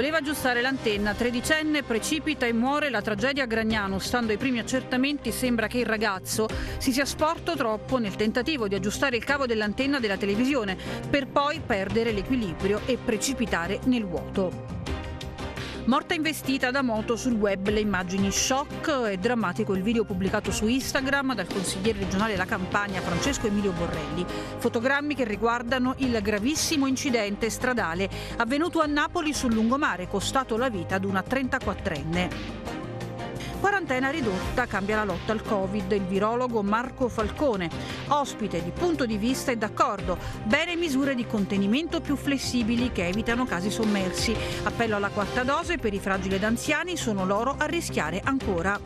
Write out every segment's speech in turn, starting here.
Voleva aggiustare l'antenna, tredicenne precipita e muore la tragedia a Gragnano. Stando ai primi accertamenti sembra che il ragazzo si sia sporto troppo nel tentativo di aggiustare il cavo dell'antenna della televisione per poi perdere l'equilibrio e precipitare nel vuoto. Morta investita da moto sul web le immagini shock e drammatico il video pubblicato su Instagram dal consigliere regionale della Campania Francesco Emilio Borrelli. Fotogrammi che riguardano il gravissimo incidente stradale avvenuto a Napoli sul lungomare, costato la vita ad una 34enne. Quarantena ridotta cambia la lotta al Covid. Il virologo Marco Falcone, ospite di punto di vista e d'accordo. Bene misure di contenimento più flessibili che evitano casi sommersi. Appello alla quarta dose per i fragili ed anziani, sono loro a rischiare ancora.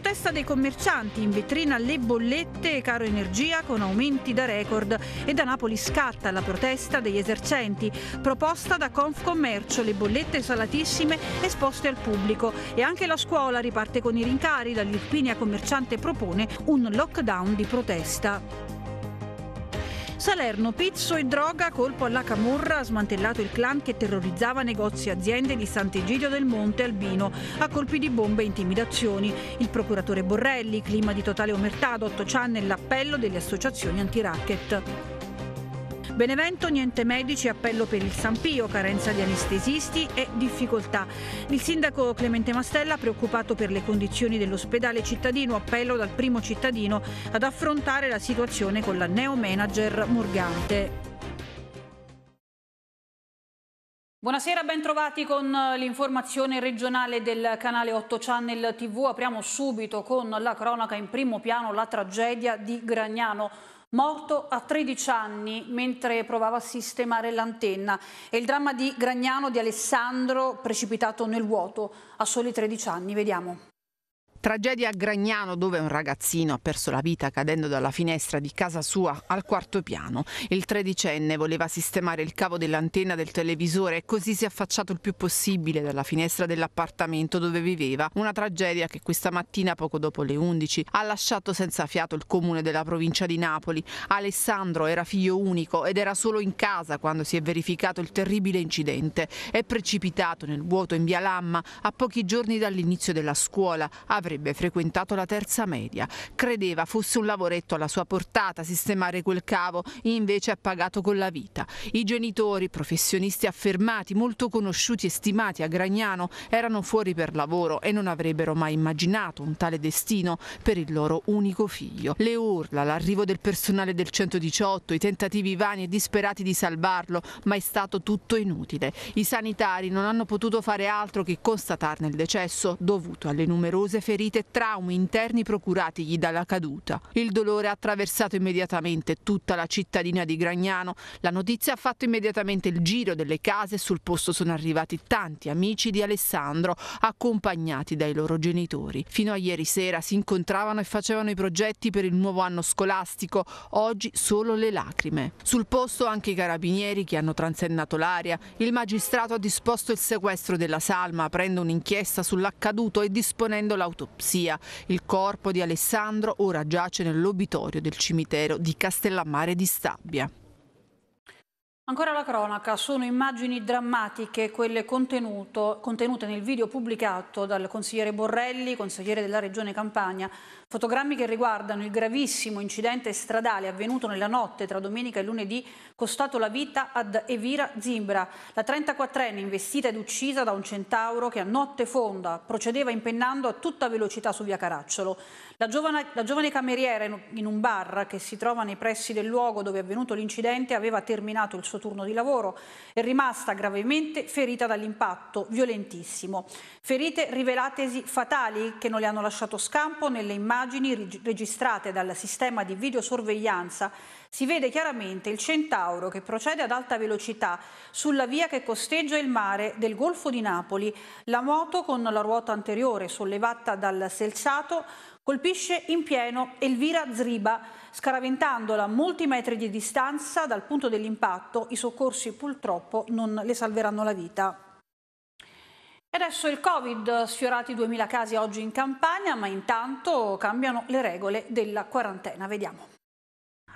Protesta dei commercianti, in vetrina le bollette e caro energia con aumenti da record e da Napoli scatta la protesta degli esercenti, proposta da Confcommercio, le bollette salatissime esposte al pubblico e anche la scuola riparte con i rincari, la Lirpinia commerciante propone un lockdown di protesta. Salerno, pizzo e droga, colpo alla camorra, ha smantellato il clan che terrorizzava negozi e aziende di Sant'Egidio del Monte Albino a colpi di bombe e intimidazioni. Il procuratore Borrelli, clima di totale omertà ad 8 channel l'appello delle associazioni antiracket. Benevento niente medici, appello per il San Pio, carenza di anestesisti e difficoltà. Il sindaco Clemente Mastella, preoccupato per le condizioni dell'ospedale cittadino, appello dal primo cittadino ad affrontare la situazione con la neo manager Morgante. Buonasera, bentrovati con l'informazione regionale del canale 8 Channel TV. Apriamo subito con la cronaca in primo piano la tragedia di Gragnano morto a 13 anni mentre provava a sistemare l'antenna. È il dramma di Gragnano di Alessandro, precipitato nel vuoto a soli 13 anni. Vediamo. Tragedia a Gragnano dove un ragazzino ha perso la vita cadendo dalla finestra di casa sua al quarto piano. Il tredicenne voleva sistemare il cavo dell'antenna del televisore e così si è affacciato il più possibile dalla finestra dell'appartamento dove viveva. Una tragedia che questa mattina poco dopo le 11 ha lasciato senza fiato il comune della provincia di Napoli. Alessandro era figlio unico ed era solo in casa quando si è verificato il terribile incidente. È precipitato nel vuoto in via Lamma a pochi giorni dall'inizio della scuola. Aveva avrebbe frequentato la terza media. Credeva fosse un lavoretto alla sua portata sistemare quel cavo, invece ha pagato con la vita. I genitori, professionisti affermati, molto conosciuti e stimati a Gragnano, erano fuori per lavoro e non avrebbero mai immaginato un tale destino per il loro unico figlio. Le urla, l'arrivo del personale del 118, i tentativi vani e disperati di salvarlo, ma è stato tutto inutile. I sanitari non hanno potuto fare altro che constatarne il decesso dovuto alle numerose ferite ferite e traumi interni procuratigli dalla caduta. Il dolore ha attraversato immediatamente tutta la cittadina di Gragnano. La notizia ha fatto immediatamente il giro delle case e sul posto sono arrivati tanti amici di Alessandro, accompagnati dai loro genitori. Fino a ieri sera si incontravano e facevano i progetti per il nuovo anno scolastico, oggi solo le lacrime. Sul posto anche i carabinieri che hanno transennato l'aria, il magistrato ha disposto il sequestro della salma, aprendo un'inchiesta sull'accaduto e disponendo l'autorità autopsia. Il corpo di Alessandro ora giace nell'obitorio del cimitero di Castellammare di Stabia. Ancora la cronaca, sono immagini drammatiche quelle contenute nel video pubblicato dal consigliere Borrelli, consigliere della regione Campania, fotogrammi che riguardano il gravissimo incidente stradale avvenuto nella notte tra domenica e lunedì, costato la vita ad Evira Zimbra, la 34enne investita ed uccisa da un centauro che a notte fonda procedeva impennando a tutta velocità su via Caracciolo. La giovane, la giovane cameriera in un bar che si trova nei pressi del luogo dove è avvenuto l'incidente aveva terminato il suo turno di lavoro, è rimasta gravemente ferita dall'impatto violentissimo. Ferite rivelatesi fatali che non le hanno lasciato scampo nelle immagini registrate dal sistema di videosorveglianza. Si vede chiaramente il centauro che procede ad alta velocità sulla via che costeggia il mare del Golfo di Napoli. La moto con la ruota anteriore sollevata dal selciato Colpisce in pieno Elvira Zriba, scaraventandola a molti metri di distanza dal punto dell'impatto. I soccorsi purtroppo non le salveranno la vita. E adesso il Covid, sfiorati 2000 casi oggi in campagna, ma intanto cambiano le regole della quarantena. Vediamo.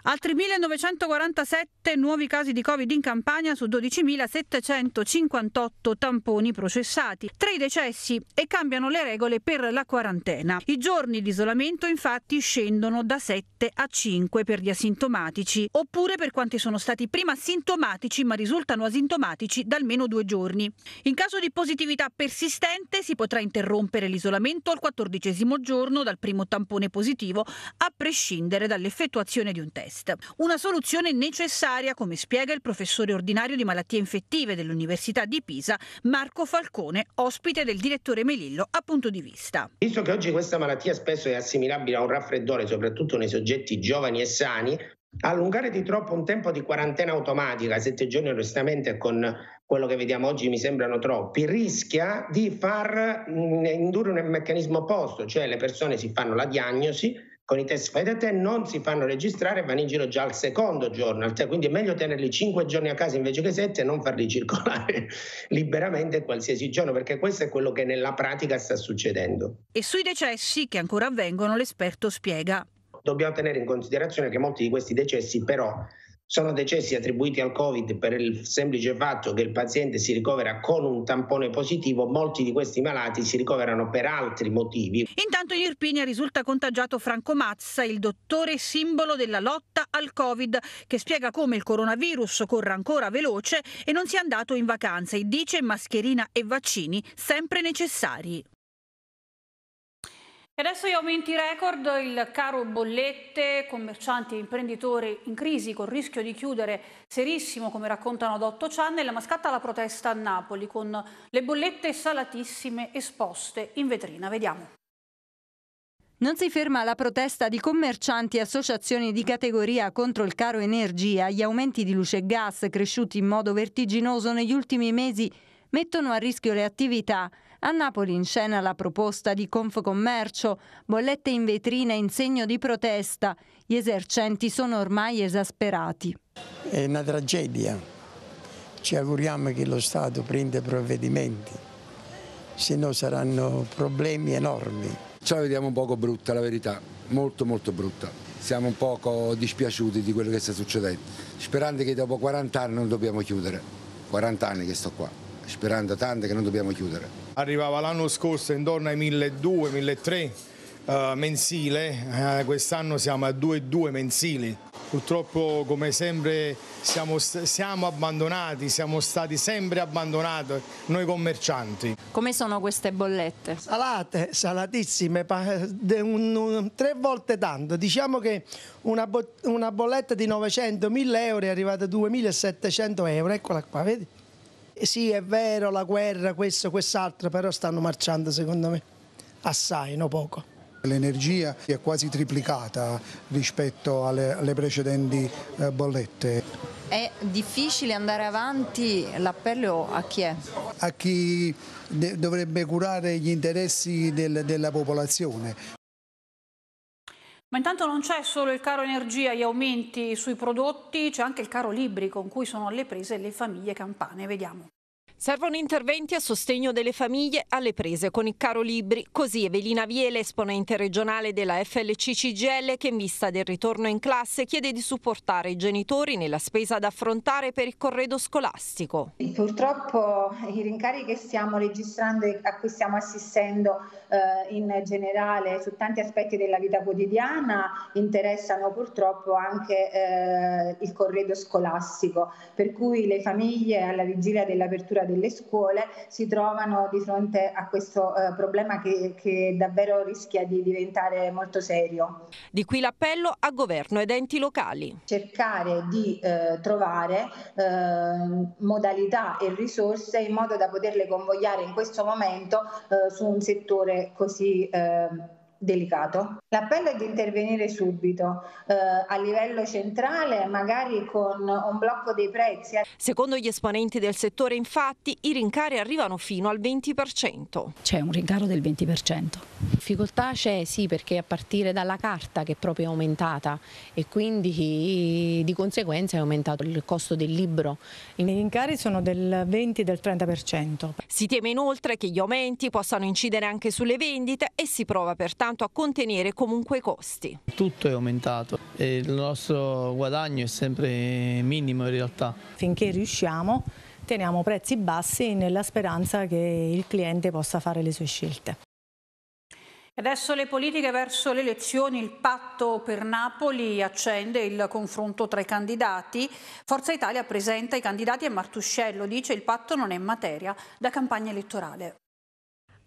Altri 1.947 nuovi casi di Covid in Campania su 12.758 tamponi processati. Tre i decessi e cambiano le regole per la quarantena. I giorni di isolamento infatti scendono da 7 a 5 per gli asintomatici, oppure per quanti sono stati prima sintomatici ma risultano asintomatici da almeno due giorni. In caso di positività persistente si potrà interrompere l'isolamento al quattordicesimo giorno dal primo tampone positivo, a prescindere dall'effettuazione di un test test. Una soluzione necessaria, come spiega il professore ordinario di malattie infettive dell'Università di Pisa, Marco Falcone, ospite del direttore Melillo a punto di vista. Visto che oggi questa malattia spesso è assimilabile a un raffreddore, soprattutto nei soggetti giovani e sani, Allungare di troppo un tempo di quarantena automatica, sette giorni onestamente con quello che vediamo oggi mi sembrano troppi, rischia di far mm, indurre un meccanismo opposto, cioè le persone si fanno la diagnosi, con i test fai da te non si fanno registrare vanno in giro già al secondo giorno quindi è meglio tenerli cinque giorni a casa invece che sette e non farli circolare liberamente qualsiasi giorno perché questo è quello che nella pratica sta succedendo e sui decessi che ancora avvengono l'esperto spiega dobbiamo tenere in considerazione che molti di questi decessi però sono decessi attribuiti al Covid per il semplice fatto che il paziente si ricovera con un tampone positivo, molti di questi malati si ricoverano per altri motivi. Intanto in Irpinia risulta contagiato Franco Mazza, il dottore simbolo della lotta al Covid, che spiega come il coronavirus corra ancora veloce e non sia andato in vacanza e dice mascherina e vaccini sempre necessari adesso gli aumenti record, il caro bollette, commercianti e imprenditori in crisi con rischio di chiudere serissimo come raccontano ad 8 Channel, ma scatta la protesta a Napoli con le bollette salatissime esposte in vetrina. Vediamo. Non si ferma la protesta di commercianti e associazioni di categoria contro il caro energia. Gli aumenti di luce e gas cresciuti in modo vertiginoso negli ultimi mesi mettono a rischio le attività. A Napoli in scena la proposta di Confcommercio, bollette in vetrina in segno di protesta. Gli esercenti sono ormai esasperati. È una tragedia. Ci auguriamo che lo Stato prenda provvedimenti, se no saranno problemi enormi. Ce la vediamo un poco brutta, la verità, molto molto brutta. Siamo un poco dispiaciuti di quello che sta succedendo, sperando che dopo 40 anni non dobbiamo chiudere. 40 anni che sto qua sperando tante che non dobbiamo chiudere. Arrivava l'anno scorso intorno ai 1.200-1.300 eh, mensile, eh, quest'anno siamo a 2.2 mensili. Purtroppo come sempre siamo, siamo, abbandonati, siamo stati sempre abbandonati noi commercianti. Come sono queste bollette? Salate, salatissime, tre volte tanto. Diciamo che una, bo una bolletta di 900-1000 euro è arrivata a 2.700 euro, eccola qua, vedi? Eh sì, è vero, la guerra, questo, quest'altro, però stanno marciando secondo me assai, non poco. L'energia è quasi triplicata rispetto alle, alle precedenti eh, bollette. È difficile andare avanti, l'appello a chi è? A chi dovrebbe curare gli interessi del, della popolazione. Ma intanto non c'è solo il caro energia, e gli aumenti sui prodotti, c'è anche il caro libri con cui sono alle prese le famiglie campane. Vediamo. Servono interventi a sostegno delle famiglie alle prese con il caro libri, così Evelina Viele, esponente regionale della FLC-CGL, che in vista del ritorno in classe chiede di supportare i genitori nella spesa da affrontare per il corredo scolastico. Purtroppo i rincari che stiamo registrando e a cui stiamo assistendo eh, in generale su tanti aspetti della vita quotidiana interessano purtroppo anche eh, il corredo scolastico, per cui le famiglie alla vigilia dell'apertura delle scuole si trovano di fronte a questo eh, problema che, che davvero rischia di diventare molto serio. Di qui l'appello a governo ed enti locali. Cercare di eh, trovare eh, modalità e risorse in modo da poterle convogliare in questo momento eh, su un settore così eh, delicato. L'appello è di intervenire subito eh, a livello centrale, magari con un blocco dei prezzi. Secondo gli esponenti del settore, infatti, i rincari arrivano fino al 20%. C'è un rincaro del 20%. Difficoltà c'è, sì, perché a partire dalla carta che è proprio aumentata e quindi eh, di conseguenza è aumentato il costo del libro. I rincari sono del 20 del 30%. Si teme inoltre che gli aumenti possano incidere anche sulle vendite e si prova pertanto soltanto a contenere comunque i costi. Tutto è aumentato e il nostro guadagno è sempre minimo in realtà. Finché riusciamo teniamo prezzi bassi nella speranza che il cliente possa fare le sue scelte. Adesso le politiche verso le elezioni, il patto per Napoli accende il confronto tra i candidati. Forza Italia presenta i candidati e Martuscello dice il patto non è materia da campagna elettorale.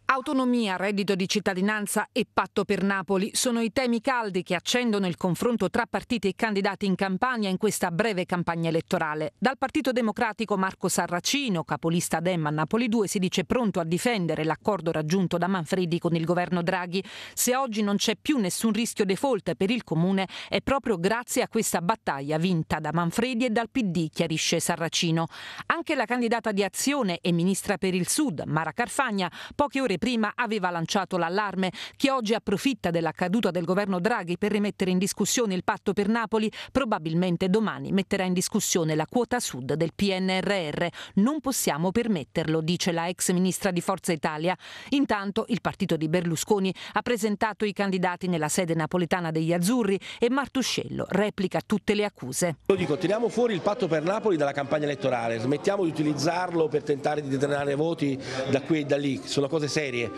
Autonomia, reddito di cittadinanza e patto per Napoli sono i temi caldi che accendono il confronto tra partiti e candidati in campagna in questa breve campagna elettorale. Dal Partito Democratico Marco Sarracino, capolista Demma a Napoli 2, si dice pronto a difendere l'accordo raggiunto da Manfredi con il governo Draghi. Se oggi non c'è più nessun rischio default per il comune è proprio grazie a questa battaglia vinta da Manfredi e dal PD, chiarisce Sarracino. Anche la candidata di Azione e ministra per il Sud, Mara Carfagna, poche ore ore prima aveva lanciato l'allarme. Chi oggi approfitta della caduta del governo Draghi per rimettere in discussione il patto per Napoli, probabilmente domani metterà in discussione la quota sud del PNRR. Non possiamo permetterlo, dice la ex ministra di Forza Italia. Intanto il partito di Berlusconi ha presentato i candidati nella sede napoletana degli Azzurri e Martuscello replica tutte le accuse. Lo dico, tiriamo fuori il patto per Napoli dalla campagna elettorale, smettiamo di utilizzarlo per tentare di determinare voti da qui e da lì, sono cose serie serie,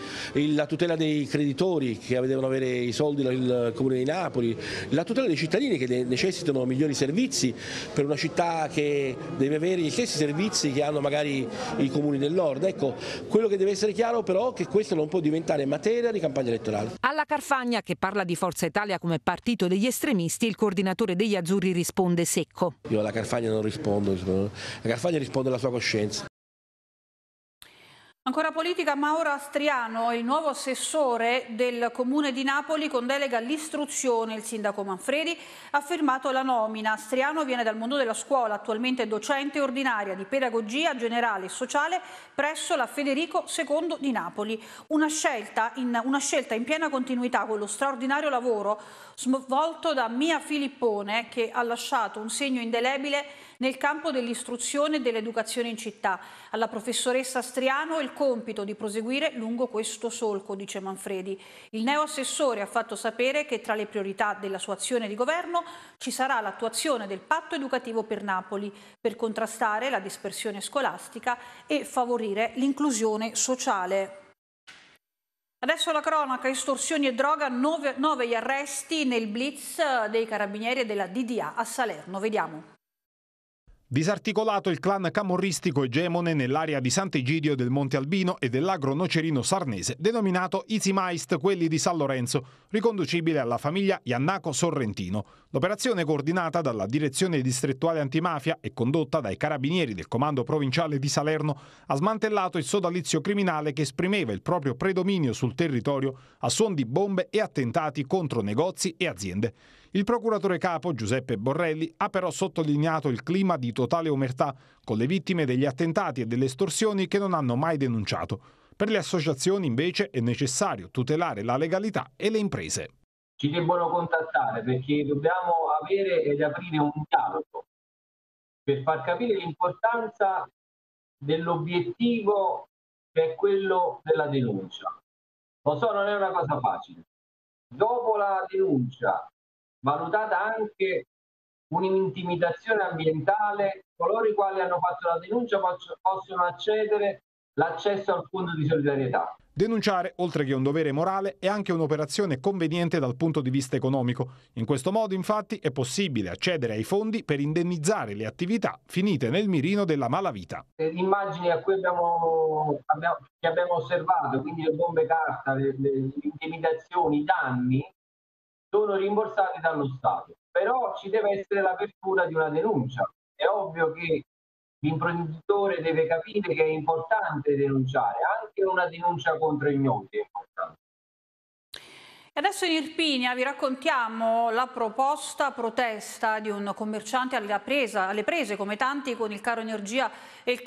la tutela dei creditori che devono avere i soldi il Comune di Napoli, la tutela dei cittadini che necessitano migliori servizi per una città che deve avere gli stessi servizi che hanno magari i comuni del nord. Ecco, quello che deve essere chiaro però è che questo non può diventare materia di campagna elettorale. Alla Carfagna, che parla di Forza Italia come partito degli estremisti, il coordinatore degli Azzurri risponde secco. Io alla Carfagna non rispondo, la Carfagna risponde alla sua coscienza. Ancora politica, Mauro Astriano, è il nuovo assessore del Comune di Napoli con delega all'istruzione. Il sindaco Manfredi ha firmato la nomina. Astriano viene dal mondo della scuola, attualmente docente ordinaria di pedagogia generale e sociale presso la Federico II di Napoli. Una scelta in, una scelta in piena continuità con lo straordinario lavoro svolto da Mia Filippone che ha lasciato un segno indelebile nel campo dell'istruzione e dell'educazione in città. Alla professoressa Striano il compito di proseguire lungo questo solco, dice Manfredi. Il neoassessore ha fatto sapere che tra le priorità della sua azione di governo ci sarà l'attuazione del patto educativo per Napoli per contrastare la dispersione scolastica e favorire l'inclusione sociale. Adesso la cronaca, estorsioni e droga, 9 gli arresti nel blitz dei carabinieri e della DDA a Salerno. Vediamo. Disarticolato il clan camorristico egemone nell'area di Sant'Egidio del Monte Albino e dell'agro nocerino sarnese, denominato Izimaist, quelli di San Lorenzo, riconducibile alla famiglia Iannaco Sorrentino. L'operazione coordinata dalla Direzione Distrettuale Antimafia e condotta dai carabinieri del Comando Provinciale di Salerno ha smantellato il sodalizio criminale che esprimeva il proprio predominio sul territorio a suon di bombe e attentati contro negozi e aziende. Il procuratore capo Giuseppe Borrelli ha però sottolineato il clima di totale omertà con le vittime degli attentati e delle estorsioni che non hanno mai denunciato. Per le associazioni invece è necessario tutelare la legalità e le imprese. Ci debbono contattare perché dobbiamo avere ed aprire un dialogo per far capire l'importanza dell'obiettivo che è quello della denuncia. Lo so, non è una cosa facile. Dopo la denuncia valutata anche un'intimidazione ambientale, coloro i quali hanno fatto la denuncia possono accedere l'accesso al fondo di solidarietà. Denunciare, oltre che un dovere morale, è anche un'operazione conveniente dal punto di vista economico. In questo modo, infatti, è possibile accedere ai fondi per indennizzare le attività finite nel mirino della malavita. Le immagini a cui abbiamo, abbiamo, che abbiamo osservato, quindi le bombe carta, le, le, le intimidazioni, i danni, sono rimborsati dallo Stato. Però ci deve essere l'apertura di una denuncia. È ovvio che l'imprenditore deve capire che è importante denunciare, anche una denuncia contro ignoti è importante. Adesso in Irpinia vi raccontiamo la proposta protesta di un commerciante presa, alle prese come tanti con il caro energia e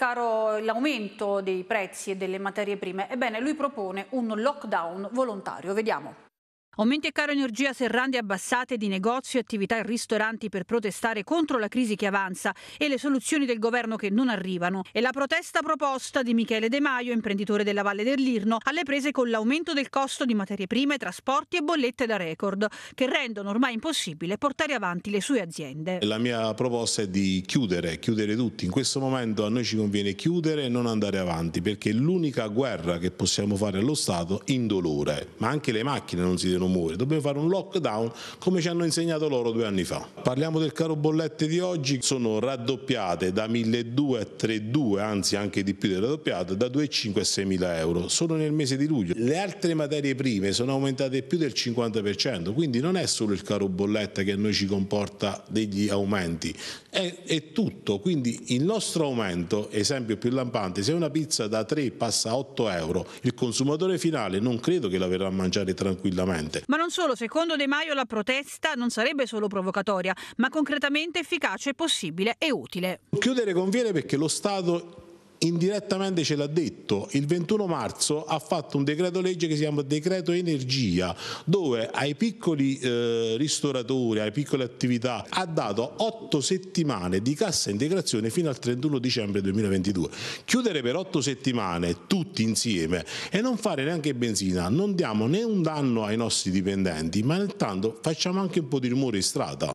l'aumento dei prezzi e delle materie prime. Ebbene, lui propone un lockdown volontario. Vediamo. Aumenti e caro energia serrande abbassate di negozi, attività e ristoranti per protestare contro la crisi che avanza e le soluzioni del governo che non arrivano. E la protesta proposta di Michele De Maio, imprenditore della Valle dell'Irno, alle prese con l'aumento del costo di materie prime, trasporti e bollette da record, che rendono ormai impossibile portare avanti le sue aziende. La mia proposta è di chiudere, chiudere tutti. In questo momento a noi ci conviene chiudere e non andare avanti, perché l'unica guerra che possiamo fare allo Stato indolore, ma anche le macchine non si devono non muore, dobbiamo fare un lockdown come ci hanno insegnato loro due anni fa. Parliamo del caro bollette di oggi, sono raddoppiate da 1.200 a 3.200, anzi anche di più delle raddoppiate, da 2.500 a 6.000 euro, solo nel mese di luglio. Le altre materie prime sono aumentate più del 50%, quindi non è solo il caro bolletta che a noi ci comporta degli aumenti, è, è tutto, quindi il nostro aumento, esempio più lampante, se una pizza da 3 passa a 8 euro, il consumatore finale non credo che la verrà a mangiare tranquillamente Presidente. Ma non solo, secondo De Maio la protesta non sarebbe solo provocatoria, ma concretamente efficace, possibile e utile. Chiudere conviene perché lo Stato indirettamente ce l'ha detto, il 21 marzo ha fatto un decreto legge che si chiama decreto energia, dove ai piccoli eh, ristoratori, alle piccole attività ha dato 8 settimane di cassa integrazione fino al 31 dicembre 2022. Chiudere per 8 settimane tutti insieme e non fare neanche benzina, non diamo né un danno ai nostri dipendenti, ma intanto facciamo anche un po' di rumore in strada.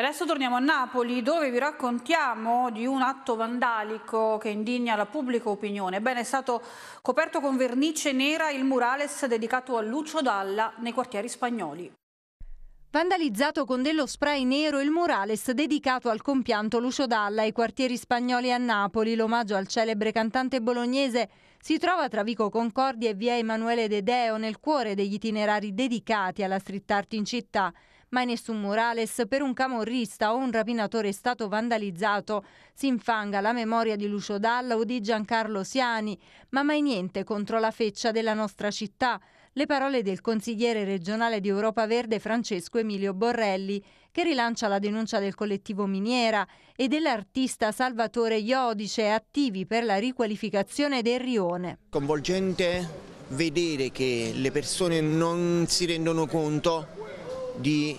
Adesso torniamo a Napoli dove vi raccontiamo di un atto vandalico che indigna la pubblica opinione. Ebbene, è stato coperto con vernice nera il murales dedicato a Lucio Dalla nei quartieri spagnoli. Vandalizzato con dello spray nero il murales dedicato al compianto Lucio Dalla ai quartieri spagnoli a Napoli, l'omaggio al celebre cantante bolognese si trova tra Vico Concordia e via Emanuele Dedeo nel cuore degli itinerari dedicati alla street art in città mai nessun murales per un camorrista o un rapinatore è stato vandalizzato. Si infanga la memoria di Lucio Dalla o di Giancarlo Siani, ma mai niente contro la feccia della nostra città. Le parole del consigliere regionale di Europa Verde Francesco Emilio Borrelli, che rilancia la denuncia del collettivo Miniera e dell'artista Salvatore Iodice attivi per la riqualificazione del rione. Convolgente vedere che le persone non si rendono conto di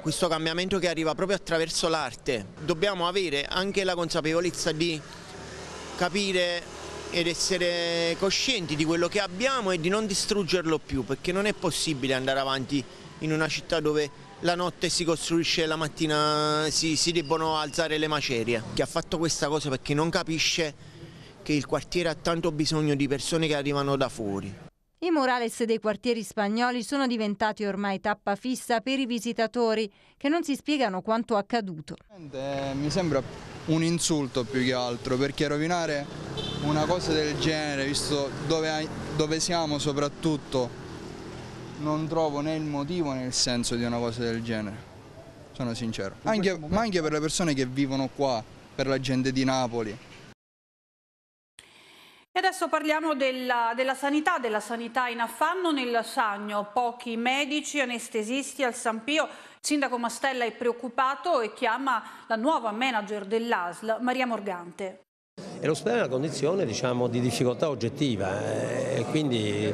questo cambiamento che arriva proprio attraverso l'arte. Dobbiamo avere anche la consapevolezza di capire ed essere coscienti di quello che abbiamo e di non distruggerlo più, perché non è possibile andare avanti in una città dove la notte si costruisce e la mattina si, si debbono alzare le macerie. Chi ha fatto questa cosa perché non capisce che il quartiere ha tanto bisogno di persone che arrivano da fuori. I murales dei quartieri spagnoli sono diventati ormai tappa fissa per i visitatori che non si spiegano quanto accaduto. Eh, mi sembra un insulto più che altro perché rovinare una cosa del genere, visto dove, dove siamo soprattutto, non trovo né il motivo né il senso di una cosa del genere, sono sincero. Anche, ma anche per le persone che vivono qua, per la gente di Napoli. E adesso parliamo della, della, sanità, della sanità in affanno nel Sagno. Pochi medici, anestesisti al San Pio. Il sindaco Mastella è preoccupato e chiama la nuova manager dell'ASL, Maria Morgante. E l'ospedale è una condizione diciamo, di difficoltà oggettiva eh, e quindi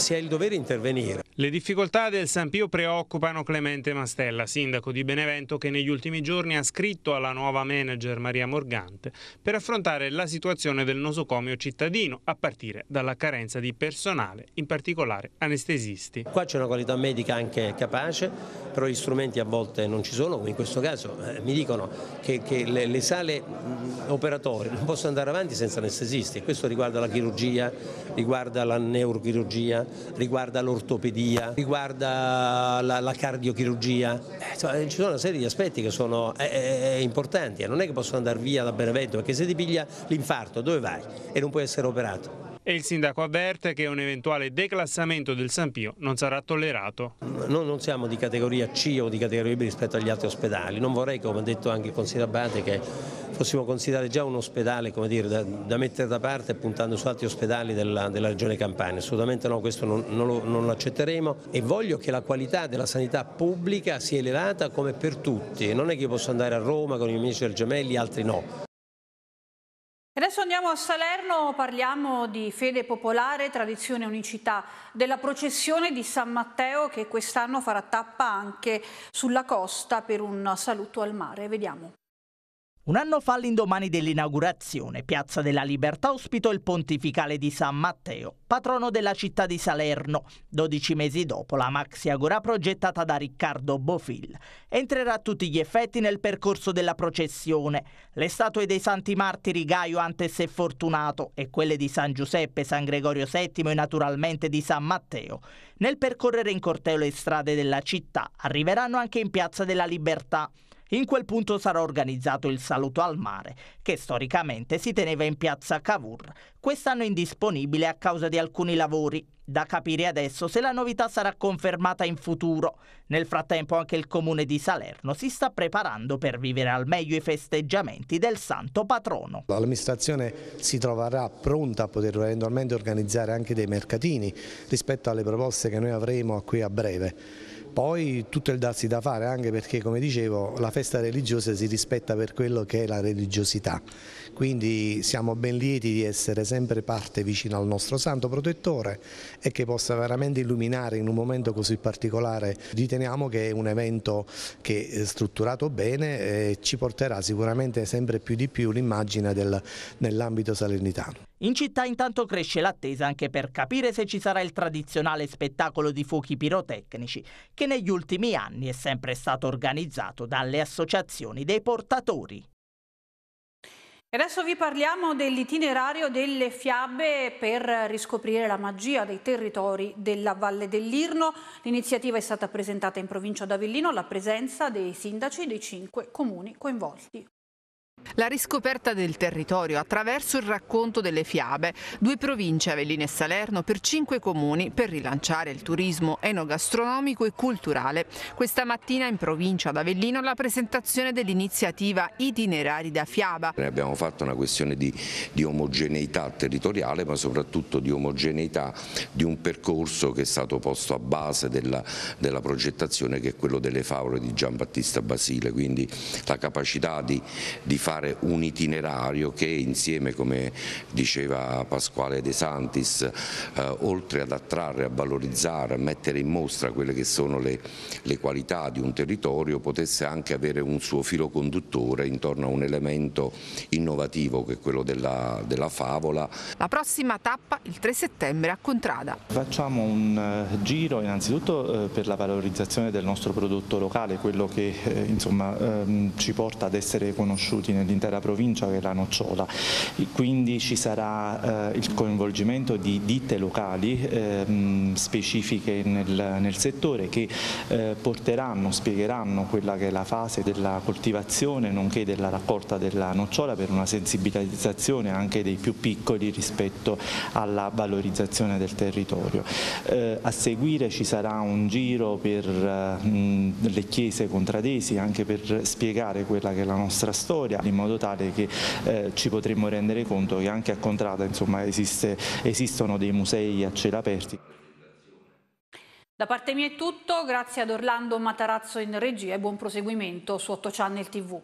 si ha il dovere di intervenire. Le difficoltà del San Pio preoccupano Clemente Mastella, sindaco di Benevento, che negli ultimi giorni ha scritto alla nuova manager Maria Morgante per affrontare la situazione del nosocomio cittadino, a partire dalla carenza di personale, in particolare anestesisti. Qua c'è una qualità medica anche capace, però gli strumenti a volte non ci sono, come in questo caso eh, mi dicono che, che le, le, sale mm, operatorie non possono andare avanti senza anestesisti e questo riguarda la chirurgia, riguarda la neurochirurgia, riguarda l'ortopedia, riguarda la, la cardiochirurgia, eh, insomma, ci sono una serie di aspetti che sono eh, eh, eh importanti non è che possono andare via da Benevento perché se ti piglia l'infarto dove vai e non puoi essere operato. E il sindaco avverte che un eventuale declassamento del San Pio non sarà tollerato. Noi non siamo di categoria C o di categoria B rispetto agli altri ospedali, non vorrei come ha detto anche il consigliere Abate che fossimo considerati già un ospedale dire, da, da, mettere da parte puntando su altri ospedali della, della regione Campania. Assolutamente no, questo non, non, lo, non, lo, accetteremo e voglio che la qualità della sanità pubblica sia elevata come per tutti. Non è che io posso andare a Roma con i miei amici del Gemelli, altri no. Adesso andiamo a Salerno, parliamo di fede popolare, tradizione e unicità della processione di San Matteo che quest'anno farà tappa anche sulla costa per un saluto al mare. Vediamo. Un anno fa all'indomani dell'inaugurazione, Piazza della Libertà ospitò il pontificale di San Matteo, patrono della città di Salerno. 12 mesi dopo la Maxi Agora progettata da Riccardo Bofil. Entrerà a tutti gli effetti nel percorso della processione. Le statue dei santi martiri Gaio Antes e Fortunato e quelle di San Giuseppe, San Gregorio VII e naturalmente di San Matteo. Nel percorrere in corteo le strade della città arriveranno anche in Piazza della Libertà. In quel punto sarà organizzato il saluto al mare, che storicamente si teneva in piazza Cavour, quest'anno indisponibile a causa di alcuni lavori. Da capire adesso se la novità sarà confermata in futuro. Nel frattempo anche il comune di Salerno si sta preparando per vivere al meglio i festeggiamenti del santo patrono. L'amministrazione si troverà pronta a poter eventualmente organizzare anche dei mercatini rispetto alle proposte che noi avremo qui a breve poi tutto il darsi da fare anche perché come dicevo la festa religiosa si rispetta per quello che è la religiosità quindi siamo ben lieti di essere sempre parte vicino al nostro santo protettore e che possa veramente illuminare in un momento così particolare. Riteniamo che è un evento che strutturato bene e ci porterà sicuramente sempre più di più l'immagine nell'ambito salernitano. In città intanto cresce l'attesa anche per capire se ci sarà il tradizionale spettacolo di fuochi pirotecnici che negli ultimi anni è sempre stato organizzato dalle associazioni dei portatori. E adesso vi parliamo dell'itinerario delle fiabe per riscoprire la magia dei territori della Valle dell'Irno. L'iniziativa è stata presentata in provincia d'Avellino alla presenza dei sindaci dei cinque comuni coinvolti. La riscoperta del territorio attraverso il racconto delle fiabe, due province Avellino e Salerno per cinque comuni per rilanciare il turismo enogastronomico e culturale. Questa mattina in provincia ad Avellino la presentazione dell'iniziativa Itinerari da Fiaba. Ne abbiamo fatto una questione di, di omogeneità territoriale ma soprattutto di omogeneità di un percorso che è stato posto a base della, della progettazione che è quello delle favole di Giambattista Basile, quindi la capacità di, di fare fare un itinerario che insieme, come diceva Pasquale De Santis, eh, oltre ad attrarre, a valorizzare, a mettere in mostra quelle che sono le, le qualità di un territorio, potesse anche avere un suo filo conduttore intorno a un elemento innovativo che è quello della, della favola. La prossima tappa il 3 settembre a Contrada. Facciamo un eh, giro innanzitutto eh, per la valorizzazione del nostro prodotto locale, quello che eh, insomma, ehm, ci porta ad essere conosciuti nel nell'intera provincia che è la nocciola. Quindi ci sarà eh, il coinvolgimento di ditte locali ehm, specifiche nel, nel, settore che eh, porteranno, spiegheranno quella che è la fase della coltivazione nonché della raccolta della nocciola per una sensibilizzazione anche dei più piccoli rispetto alla valorizzazione del territorio. Eh, a seguire ci sarà un giro per eh, mh, le chiese contradesi anche per spiegare quella che è la nostra storia, in modo tale che eh, ci potremmo rendere conto che anche a Contrada insomma, esiste, esistono dei musei a cielo aperti. Da parte mia è tutto, grazie ad Orlando Matarazzo in regia e buon proseguimento su 8 Channel TV.